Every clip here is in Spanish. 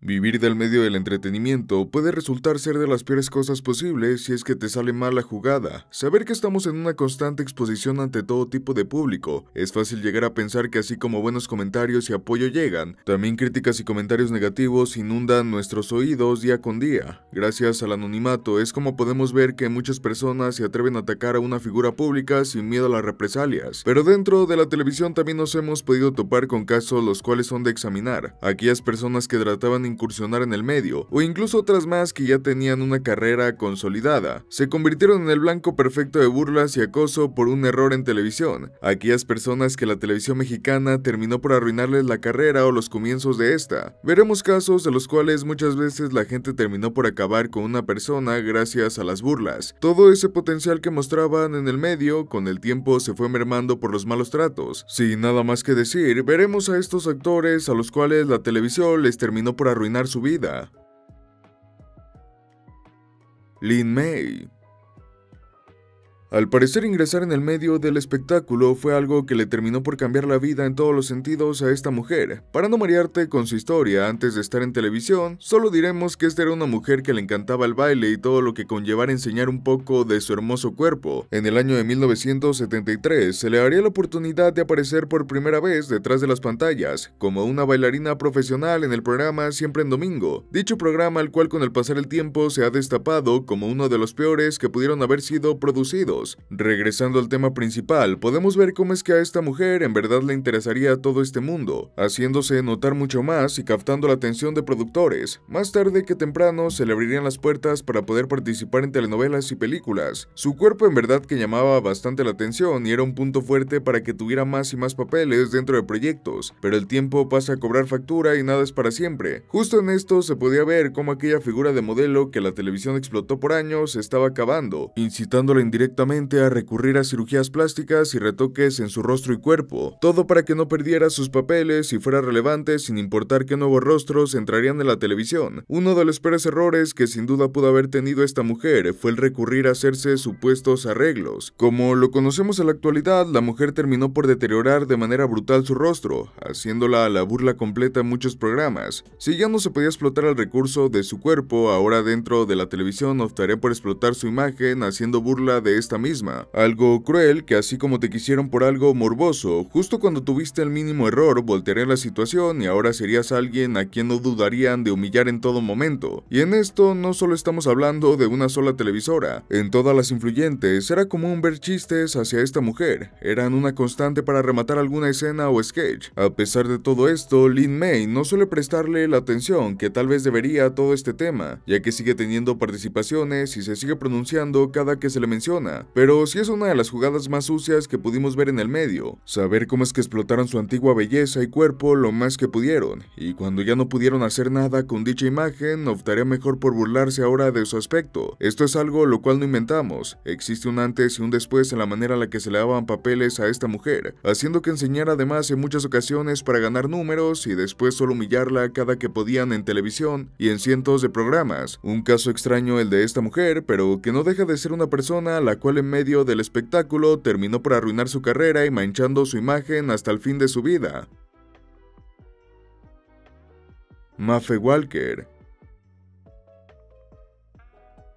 Vivir del medio del entretenimiento puede resultar ser de las peores cosas posibles si es que te sale mal la jugada. Saber que estamos en una constante exposición ante todo tipo de público, es fácil llegar a pensar que así como buenos comentarios y apoyo llegan, también críticas y comentarios negativos inundan nuestros oídos día con día. Gracias al anonimato es como podemos ver que muchas personas se atreven a atacar a una figura pública sin miedo a las represalias. Pero dentro de la televisión también nos hemos podido topar con casos los cuales son de examinar. Aquellas personas que trataban incursionar en el medio, o incluso otras más que ya tenían una carrera consolidada, se convirtieron en el blanco perfecto de burlas y acoso por un error en televisión, aquellas personas que la televisión mexicana terminó por arruinarles la carrera o los comienzos de esta. Veremos casos de los cuales muchas veces la gente terminó por acabar con una persona gracias a las burlas. Todo ese potencial que mostraban en el medio con el tiempo se fue mermando por los malos tratos. Sin nada más que decir, veremos a estos actores a los cuales la televisión les terminó por arruinar arruinar su vida. Lin May al parecer ingresar en el medio del espectáculo fue algo que le terminó por cambiar la vida en todos los sentidos a esta mujer. Para no marearte con su historia antes de estar en televisión, solo diremos que esta era una mujer que le encantaba el baile y todo lo que conllevara enseñar un poco de su hermoso cuerpo. En el año de 1973 se le daría la oportunidad de aparecer por primera vez detrás de las pantallas, como una bailarina profesional en el programa Siempre en Domingo, dicho programa al cual con el pasar el tiempo se ha destapado como uno de los peores que pudieron haber sido producidos Regresando al tema principal, podemos ver cómo es que a esta mujer en verdad le interesaría a todo este mundo, haciéndose notar mucho más y captando la atención de productores. Más tarde que temprano se le abrirían las puertas para poder participar en telenovelas y películas. Su cuerpo en verdad que llamaba bastante la atención y era un punto fuerte para que tuviera más y más papeles dentro de proyectos, pero el tiempo pasa a cobrar factura y nada es para siempre. Justo en esto se podía ver cómo aquella figura de modelo que la televisión explotó por años estaba acabando, incitándola indirectamente a recurrir a cirugías plásticas y retoques en su rostro y cuerpo, todo para que no perdiera sus papeles y fuera relevante sin importar qué nuevos rostros entrarían en la televisión. Uno de los peores errores que sin duda pudo haber tenido esta mujer fue el recurrir a hacerse supuestos arreglos. Como lo conocemos en la actualidad, la mujer terminó por deteriorar de manera brutal su rostro, haciéndola la burla completa en muchos programas. Si ya no se podía explotar el recurso de su cuerpo, ahora dentro de la televisión optaré por explotar su imagen haciendo burla de esta misma. Algo cruel que así como te quisieron por algo morboso, justo cuando tuviste el mínimo error voltearé la situación y ahora serías alguien a quien no dudarían de humillar en todo momento. Y en esto no solo estamos hablando de una sola televisora, en todas las influyentes era común ver chistes hacia esta mujer, eran una constante para rematar alguna escena o sketch. A pesar de todo esto, Lin May no suele prestarle la atención que tal vez debería a todo este tema, ya que sigue teniendo participaciones y se sigue pronunciando cada que se le menciona, pero sí es una de las jugadas más sucias que pudimos ver en el medio, saber cómo es que explotaron su antigua belleza y cuerpo lo más que pudieron, y cuando ya no pudieron hacer nada con dicha imagen, optaría mejor por burlarse ahora de su aspecto. Esto es algo lo cual no inventamos, existe un antes y un después en la manera en la que se le daban papeles a esta mujer, haciendo que enseñara además en muchas ocasiones para ganar números y después solo humillarla cada que podían en televisión y en cientos de programas. Un caso extraño el de esta mujer, pero que no deja de ser una persona a la cual en medio del espectáculo terminó por arruinar su carrera y manchando su imagen hasta el fin de su vida. Maffe Walker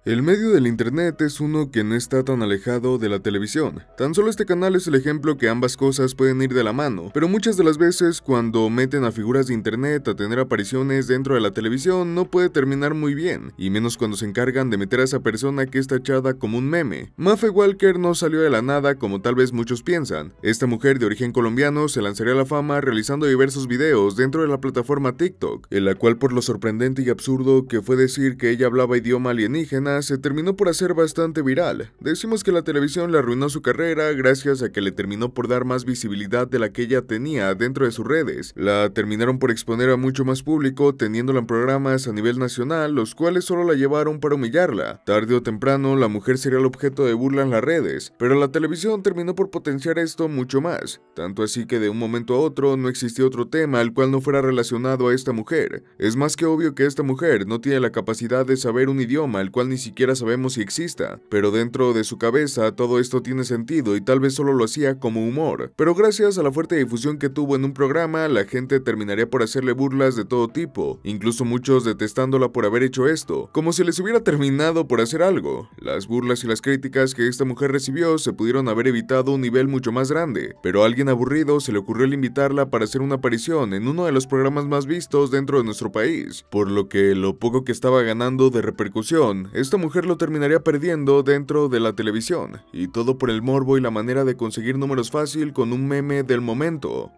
el medio del Internet es uno que no está tan alejado de la televisión. Tan solo este canal es el ejemplo que ambas cosas pueden ir de la mano, pero muchas de las veces cuando meten a figuras de Internet a tener apariciones dentro de la televisión no puede terminar muy bien, y menos cuando se encargan de meter a esa persona que está echada como un meme. Mafe Walker no salió de la nada como tal vez muchos piensan. Esta mujer de origen colombiano se lanzaría a la fama realizando diversos videos dentro de la plataforma TikTok, en la cual por lo sorprendente y absurdo que fue decir que ella hablaba idioma alienígena, se terminó por hacer bastante viral. Decimos que la televisión le arruinó su carrera gracias a que le terminó por dar más visibilidad de la que ella tenía dentro de sus redes. La terminaron por exponer a mucho más público, teniéndola en programas a nivel nacional, los cuales solo la llevaron para humillarla. Tarde o temprano, la mujer sería el objeto de burla en las redes, pero la televisión terminó por potenciar esto mucho más. Tanto así que de un momento a otro no existió otro tema al cual no fuera relacionado a esta mujer. Es más que obvio que esta mujer no tiene la capacidad de saber un idioma al cual ni siquiera sabemos si exista, pero dentro de su cabeza todo esto tiene sentido y tal vez solo lo hacía como humor. Pero gracias a la fuerte difusión que tuvo en un programa, la gente terminaría por hacerle burlas de todo tipo, incluso muchos detestándola por haber hecho esto, como si les hubiera terminado por hacer algo. Las burlas y las críticas que esta mujer recibió se pudieron haber evitado un nivel mucho más grande, pero a alguien aburrido se le ocurrió el invitarla para hacer una aparición en uno de los programas más vistos dentro de nuestro país, por lo que lo poco que estaba ganando de repercusión, es esta mujer lo terminaría perdiendo dentro de la televisión, y todo por el morbo y la manera de conseguir números fácil con un meme del momento.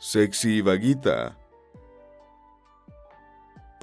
Sexy Vaguita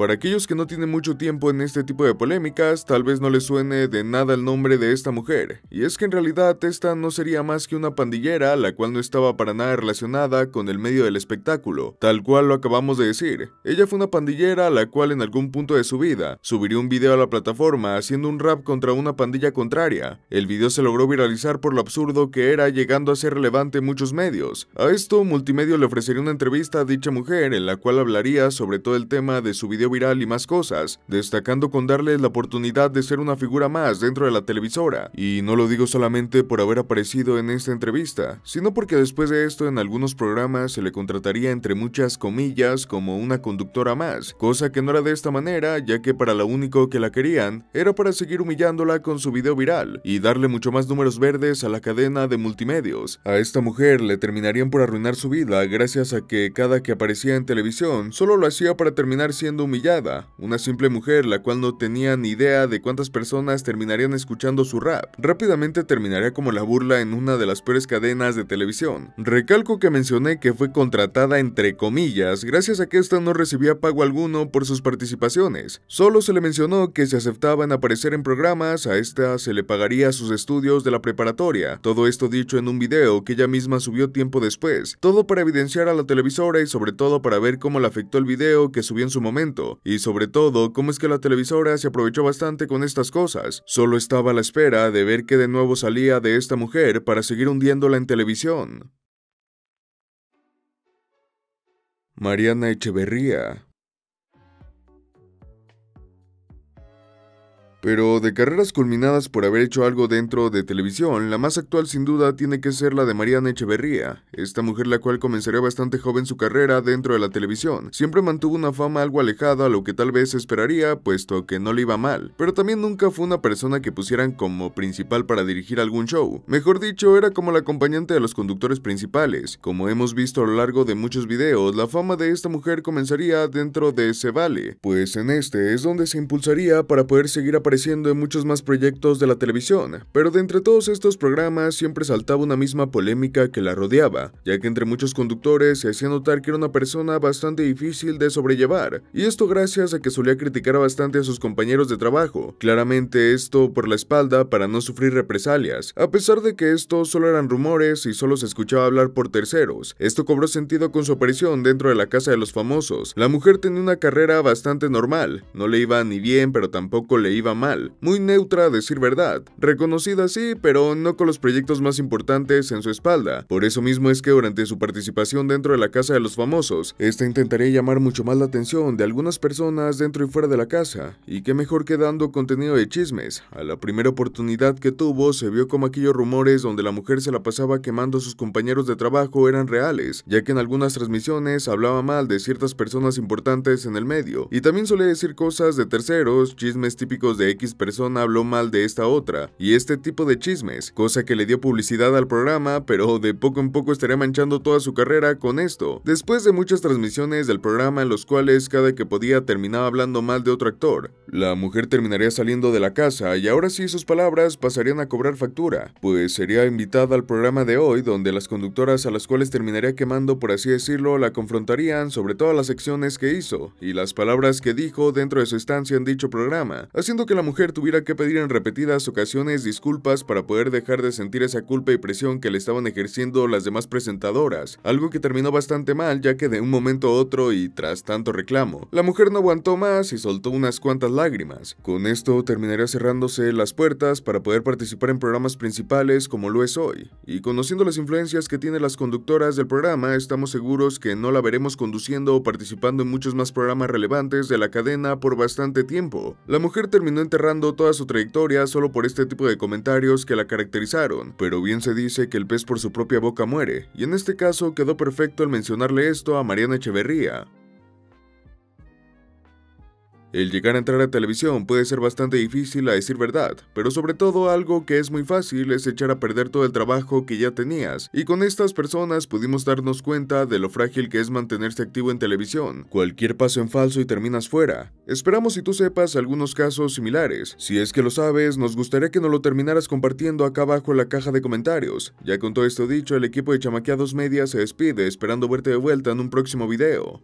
para aquellos que no tienen mucho tiempo en este tipo de polémicas, tal vez no les suene de nada el nombre de esta mujer, y es que en realidad esta no sería más que una pandillera la cual no estaba para nada relacionada con el medio del espectáculo, tal cual lo acabamos de decir. Ella fue una pandillera la cual en algún punto de su vida subiría un video a la plataforma haciendo un rap contra una pandilla contraria. El video se logró viralizar por lo absurdo que era llegando a ser relevante en muchos medios. A esto Multimedio le ofrecería una entrevista a dicha mujer en la cual hablaría sobre todo el tema de su video viral y más cosas, destacando con darle la oportunidad de ser una figura más dentro de la televisora. Y no lo digo solamente por haber aparecido en esta entrevista, sino porque después de esto en algunos programas se le contrataría entre muchas comillas como una conductora más, cosa que no era de esta manera ya que para lo único que la querían era para seguir humillándola con su video viral y darle mucho más números verdes a la cadena de multimedios. A esta mujer le terminarían por arruinar su vida gracias a que cada que aparecía en televisión solo lo hacía para terminar siendo un humillada, una simple mujer la cual no tenía ni idea de cuántas personas terminarían escuchando su rap. Rápidamente terminaría como la burla en una de las peores cadenas de televisión. Recalco que mencioné que fue contratada entre comillas, gracias a que esta no recibía pago alguno por sus participaciones. Solo se le mencionó que si aceptaban aparecer en programas, a esta se le pagaría sus estudios de la preparatoria. Todo esto dicho en un video que ella misma subió tiempo después, todo para evidenciar a la televisora y sobre todo para ver cómo le afectó el video que subió en su momento y sobre todo cómo es que la televisora se aprovechó bastante con estas cosas. Solo estaba a la espera de ver qué de nuevo salía de esta mujer para seguir hundiéndola en televisión. Mariana Echeverría, Pero de carreras culminadas por haber hecho algo dentro de televisión, la más actual sin duda tiene que ser la de Mariana Echeverría, esta mujer la cual comenzaría bastante joven su carrera dentro de la televisión. Siempre mantuvo una fama algo alejada a lo que tal vez esperaría, puesto que no le iba mal, pero también nunca fue una persona que pusieran como principal para dirigir algún show. Mejor dicho, era como la acompañante de los conductores principales. Como hemos visto a lo largo de muchos videos, la fama de esta mujer comenzaría dentro de ese Vale, pues en este es donde se impulsaría para poder seguir apareciendo apareciendo en muchos más proyectos de la televisión, pero de entre todos estos programas siempre saltaba una misma polémica que la rodeaba, ya que entre muchos conductores se hacía notar que era una persona bastante difícil de sobrellevar, y esto gracias a que solía criticar bastante a sus compañeros de trabajo, claramente esto por la espalda para no sufrir represalias, a pesar de que estos solo eran rumores y solo se escuchaba hablar por terceros, esto cobró sentido con su aparición dentro de la casa de los famosos, la mujer tenía una carrera bastante normal, no le iba ni bien pero tampoco le iba mal muy neutra a decir verdad, reconocida sí, pero no con los proyectos más importantes en su espalda. Por eso mismo es que durante su participación dentro de la Casa de los Famosos, esta intentaría llamar mucho más la atención de algunas personas dentro y fuera de la casa, y qué mejor que dando contenido de chismes. A la primera oportunidad que tuvo se vio como aquellos rumores donde la mujer se la pasaba quemando a sus compañeros de trabajo eran reales, ya que en algunas transmisiones hablaba mal de ciertas personas importantes en el medio, y también solía decir cosas de terceros, chismes típicos de X persona habló mal de esta otra, y este tipo de chismes, cosa que le dio publicidad al programa, pero de poco en poco estaría manchando toda su carrera con esto. Después de muchas transmisiones del programa en los cuales cada que podía terminaba hablando mal de otro actor, la mujer terminaría saliendo de la casa y ahora sí sus palabras pasarían a cobrar factura, pues sería invitada al programa de hoy donde las conductoras a las cuales terminaría quemando por así decirlo la confrontarían sobre todas las acciones que hizo y las palabras que dijo dentro de su estancia en dicho programa, haciendo que la mujer tuviera que pedir en repetidas ocasiones disculpas para poder dejar de sentir esa culpa y presión que le estaban ejerciendo las demás presentadoras, algo que terminó bastante mal ya que de un momento a otro y tras tanto reclamo, la mujer no aguantó más y soltó unas cuantas lágrimas. Con esto terminaría cerrándose las puertas para poder participar en programas principales como lo es hoy, y conociendo las influencias que tienen las conductoras del programa, estamos seguros que no la veremos conduciendo o participando en muchos más programas relevantes de la cadena por bastante tiempo. La mujer terminó enterrando toda su trayectoria solo por este tipo de comentarios que la caracterizaron, pero bien se dice que el pez por su propia boca muere, y en este caso quedó perfecto al mencionarle esto a Mariana Echeverría. El llegar a entrar a televisión puede ser bastante difícil a decir verdad, pero sobre todo algo que es muy fácil es echar a perder todo el trabajo que ya tenías, y con estas personas pudimos darnos cuenta de lo frágil que es mantenerse activo en televisión. Cualquier paso en falso y terminas fuera. Esperamos si tú sepas algunos casos similares. Si es que lo sabes, nos gustaría que nos lo terminaras compartiendo acá abajo en la caja de comentarios. Ya con todo esto dicho, el equipo de Chamaqueados Media se despide esperando verte de vuelta en un próximo video.